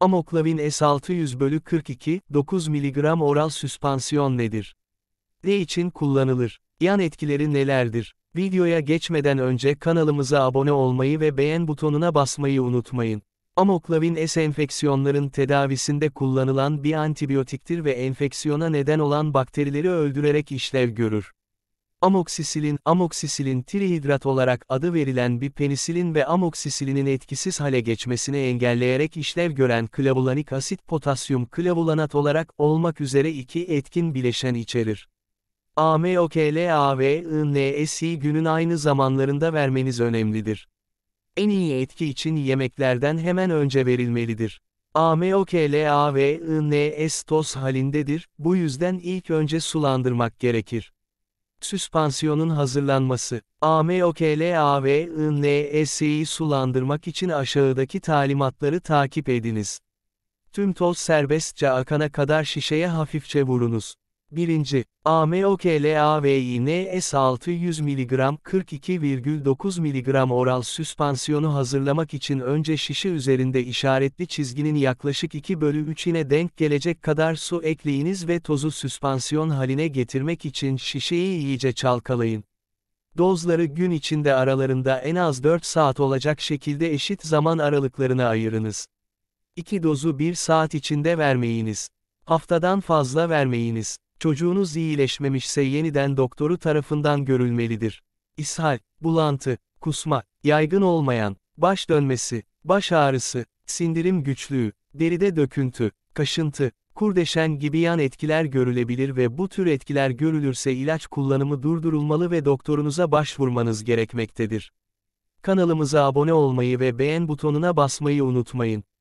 Amoklavin S600 bölü 42, 9 mg oral süspansiyon nedir? Ne için kullanılır? Yan etkileri nelerdir? Videoya geçmeden önce kanalımıza abone olmayı ve beğen butonuna basmayı unutmayın. Amoklavin S enfeksiyonların tedavisinde kullanılan bir antibiyotiktir ve enfeksiyona neden olan bakterileri öldürerek işlev görür amoksisilin, amoksisilin trihidrat olarak adı verilen bir penisilin ve amoksisilinin etkisiz hale geçmesini engelleyerek işlev gören klavulanik asit potasyum klavulanat olarak olmak üzere iki etkin bileşen içerir. AMOKLA günün aynı zamanlarında vermeniz önemlidir. En iyi etki için yemeklerden hemen önce verilmelidir. AMOKLA toz halindedir, bu yüzden ilk önce sulandırmak gerekir. Süspansiyonun hazırlanması, AMOKLA ve INLS'yi sulandırmak için aşağıdaki talimatları takip ediniz. Tüm toz serbestçe akana kadar şişeye hafifçe vurunuz. 1. AMOKLAVINS 600 mg 42,9 mg oral süspansiyonu hazırlamak için önce şişe üzerinde işaretli çizginin yaklaşık 2 bölü 3'ine denk gelecek kadar su ekleyiniz ve tozu süspansiyon haline getirmek için şişeyi iyice çalkalayın. Dozları gün içinde aralarında en az 4 saat olacak şekilde eşit zaman aralıklarına ayırınız. 2 dozu 1 saat içinde vermeyiniz. Haftadan fazla vermeyiniz. Çocuğunuz iyileşmemişse yeniden doktoru tarafından görülmelidir. İshal, bulantı, kusma, yaygın olmayan, baş dönmesi, baş ağrısı, sindirim güçlüğü, deride döküntü, kaşıntı, kurdeşen gibi yan etkiler görülebilir ve bu tür etkiler görülürse ilaç kullanımı durdurulmalı ve doktorunuza başvurmanız gerekmektedir. Kanalımıza abone olmayı ve beğen butonuna basmayı unutmayın.